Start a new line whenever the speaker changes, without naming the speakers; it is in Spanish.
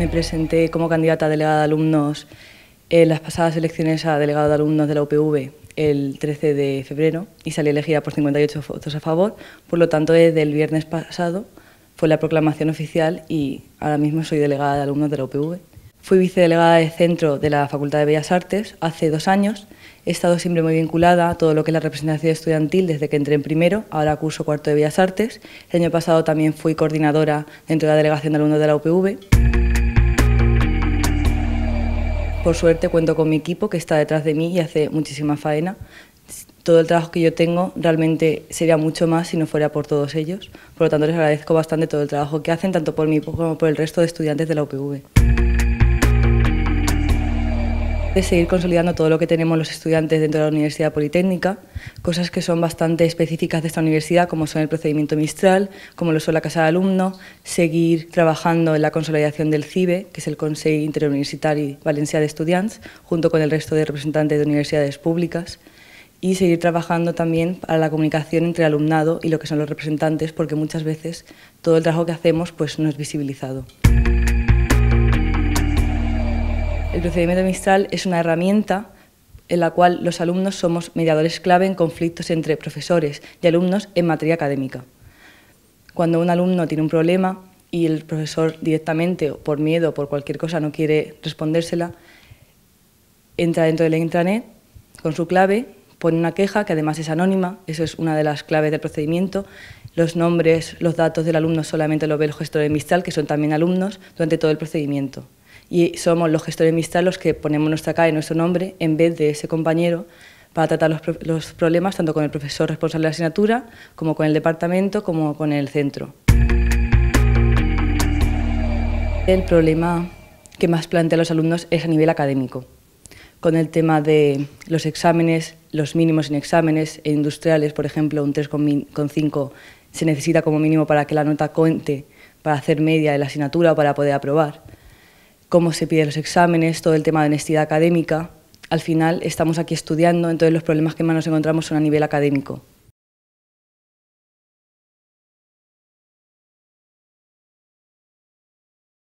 Me presenté como candidata a delegada de alumnos en las pasadas elecciones a delegado de alumnos de la UPV el 13 de febrero y salí elegida por 58 votos a favor. Por lo tanto, desde el viernes pasado fue la proclamación oficial y ahora mismo soy delegada de alumnos de la UPV. Fui vicedelegada de centro de la Facultad de Bellas Artes hace dos años. He estado siempre muy vinculada a todo lo que es la representación estudiantil desde que entré en primero, ahora curso cuarto de Bellas Artes. El año pasado también fui coordinadora dentro de la delegación de alumnos de la UPV. Por suerte cuento con mi equipo que está detrás de mí y hace muchísima faena. Todo el trabajo que yo tengo realmente sería mucho más si no fuera por todos ellos. Por lo tanto, les agradezco bastante todo el trabajo que hacen, tanto por mí como por el resto de estudiantes de la UPV de seguir consolidando todo lo que tenemos los estudiantes dentro de la Universidad Politécnica, cosas que son bastante específicas de esta universidad, como son el procedimiento Mistral, como lo son la Casa de alumno seguir trabajando en la consolidación del CIBE, que es el Consejo Interuniversitario Valencia de Estudiantes junto con el resto de representantes de universidades públicas, y seguir trabajando también para la comunicación entre alumnado y lo que son los representantes, porque muchas veces todo el trabajo que hacemos pues, no es visibilizado. El procedimiento Mistral es una herramienta en la cual los alumnos somos mediadores clave en conflictos entre profesores y alumnos en materia académica. Cuando un alumno tiene un problema y el profesor directamente, o por miedo o por cualquier cosa, no quiere respondérsela, entra dentro del intranet con su clave, pone una queja que además es anónima, eso es una de las claves del procedimiento. Los nombres, los datos del alumno solamente lo ve el gestor de Mistral, que son también alumnos, durante todo el procedimiento y somos los gestores de mixtas los que ponemos nuestra cara y nuestro nombre en vez de ese compañero para tratar los, problemas tanto con el profesor responsable de la asignatura como con el departamento como con el centro. El problema que más plantea los alumnos es a nivel académico, con el tema de los exámenes, los mínimos en exámenes e industriales, por ejemplo, un 3,5 se necesita como mínimo para que la nota cuente para hacer media de la asignatura o para poder aprobar cómo se piden los exámenes, todo el tema de honestidad académica. Al final estamos aquí estudiando, entonces los problemas que más nos encontramos son a nivel académico.